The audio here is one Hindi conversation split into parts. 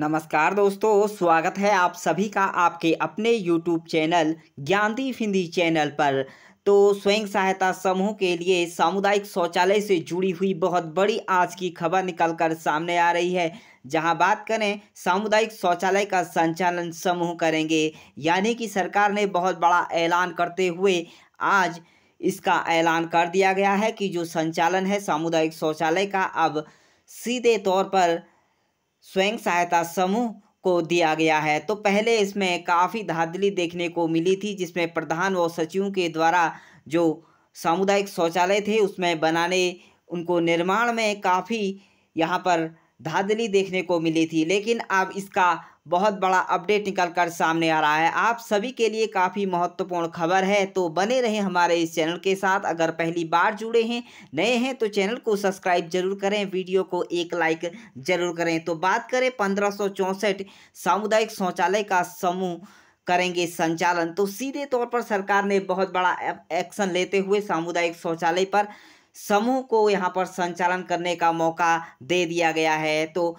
नमस्कार दोस्तों स्वागत है आप सभी का आपके अपने YouTube channel Gyandeep Hindi channel पर तो स्वयं सहायता समूह के लिए सामुदायिक शौचालय से जुड़ी हुई बहुत बड़ी आज की खबर निकलकर सामने आ रही है जहां बात करें सामुदायिक शौचालय का संचालन समूह करेंगे यानी कि सरकार ने बहुत बड़ा ऐलान करते हुए आज इसका ऐलान कर दिया गया है कि जो संचालन है सामुदायिक शौचालय का अब सीधे तौर पर स्वयं सहायता समूह को दिया गया है तो पहले इसमें काफ़ी धाधली देखने को मिली थी जिसमें प्रधान व सचिवों के द्वारा जो सामुदायिक शौचालय थे उसमें बनाने उनको निर्माण में काफ़ी यहाँ पर धाधली देखने को मिली थी लेकिन अब इसका बहुत बड़ा अपडेट निकल कर सामने आ रहा है आप सभी के लिए काफ़ी महत्वपूर्ण खबर है तो बने रहें हमारे इस चैनल के साथ अगर पहली बार जुड़े हैं नए हैं तो चैनल को सब्सक्राइब जरूर करें वीडियो को एक लाइक जरूर करें तो बात करें पंद्रह सामुदायिक शौचालय का समूह करेंगे संचालन तो सीधे तौर पर सरकार ने बहुत बड़ा एक्शन लेते हुए सामुदायिक शौचालय पर समूह को यहाँ पर संचालन करने का मौका दे दिया गया है तो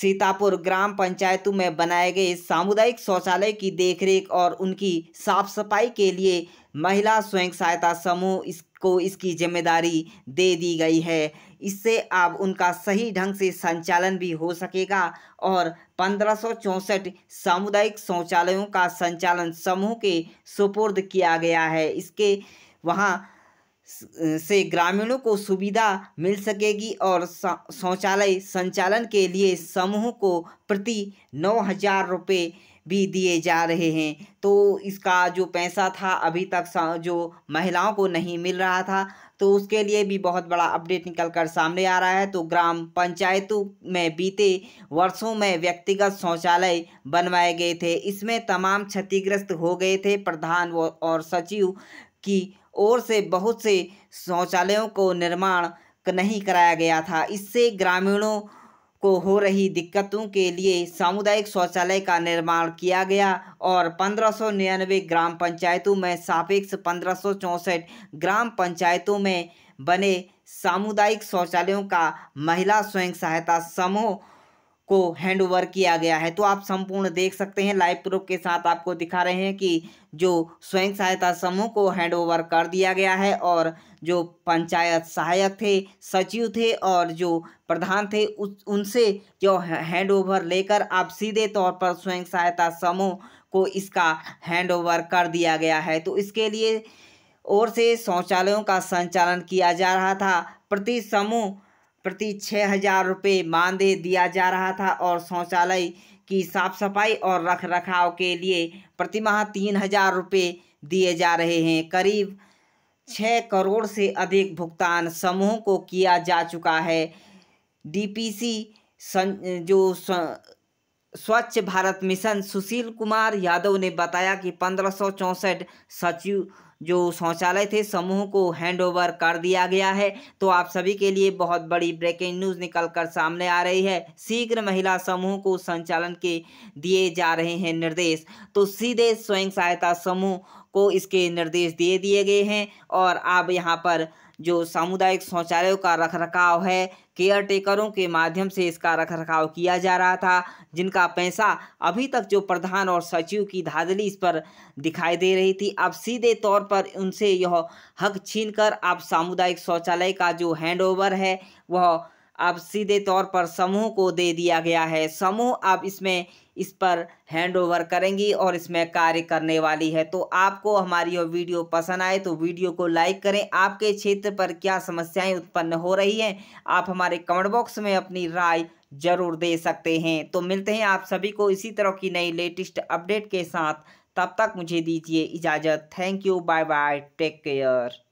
सीतापुर ग्राम पंचायतों में बनाए गए सामुदायिक शौचालय की देखरेख और उनकी साफ सफाई के लिए महिला स्वयं सहायता समूह इसको इसकी जिम्मेदारी दे दी गई है इससे अब उनका सही ढंग से संचालन भी हो सकेगा और पंद्रह सामुदायिक शौचालयों का संचालन समूह के सुपुर्द किया गया है इसके वहाँ से ग्रामीणों को सुविधा मिल सकेगी और शौचालय संचालन के लिए समूह को प्रति नौ हजार रुपये भी दिए जा रहे हैं तो इसका जो पैसा था अभी तक जो महिलाओं को नहीं मिल रहा था तो उसके लिए भी बहुत बड़ा अपडेट निकल कर सामने आ रहा है तो ग्राम पंचायतों में बीते वर्षों में व्यक्तिगत शौचालय बनवाए गए थे इसमें तमाम क्षतिग्रस्त हो गए थे प्रधान और सचिव की ओर से बहुत से शौचालयों को निर्माण नहीं कराया गया था इससे ग्रामीणों को हो रही दिक्कतों के लिए सामुदायिक शौचालय का निर्माण किया गया और पंद्रह ग्राम पंचायतों में सापेक्ष पंद्रह ग्राम पंचायतों में बने सामुदायिक शौचालयों का महिला स्वयं सहायता समूह को हैंड ओवर किया गया है तो आप संपूर्ण देख सकते हैं लाइव प्रूफ के साथ आपको दिखा रहे हैं कि जो स्वयं सहायता समूह को हैंड ओवर कर दिया गया है और जो पंचायत सहायक थे सचिव थे और जो प्रधान थे उस उनसे जो हैंड ओवर लेकर आप सीधे तौर पर स्वयं सहायता समूह को इसका हैंड ओवर कर दिया गया है तो इसके लिए और से शौचालयों का संचालन किया जा रहा था प्रति समूह प्रति छः हजार रुपये मानदेय दिया जा रहा था और शौचालय की साफ सफाई और रख रखाव के लिए प्रतिमाह तीन हजार रुपये दिए जा रहे हैं करीब छः करोड़ से अधिक भुगतान समूह को किया जा चुका है डीपीसी जो स्वच्छ भारत मिशन सुशील कुमार यादव ने बताया कि पंद्रह सौ चौंसठ सचिव जो शौचालय थे समूह को हैंडओवर कर दिया गया है तो आप सभी के लिए बहुत बड़ी ब्रेकिंग न्यूज़ निकल कर सामने आ रही है शीघ्र महिला समूह को संचालन के दिए जा रहे हैं निर्देश तो सीधे स्वयं सहायता समूह को इसके निर्देश दे दिए गए हैं और अब यहाँ पर जो सामुदायिक शौचालयों का रख रखाव है केयर टेकरों के माध्यम से इसका रख रखाव किया जा रहा था जिनका पैसा अभी तक जो प्रधान और सचिव की धाधली इस पर दिखाई दे रही थी अब सीधे तौर पर उनसे यह हक छीनकर आप सामुदायिक शौचालय का जो हैंडओवर है वह अब सीधे तौर पर समूह को दे दिया गया है समूह अब इसमें इस पर हैंड ओवर करेंगी और इसमें कार्य करने वाली है तो आपको हमारी यह वीडियो पसंद आए तो वीडियो को लाइक करें आपके क्षेत्र पर क्या समस्याएं उत्पन्न हो रही हैं आप हमारे कमेंट बॉक्स में अपनी राय जरूर दे सकते हैं तो मिलते हैं आप सभी को इसी तरह की नई लेटेस्ट अपडेट के साथ तब तक मुझे दीजिए इजाज़त thank you bye bye take care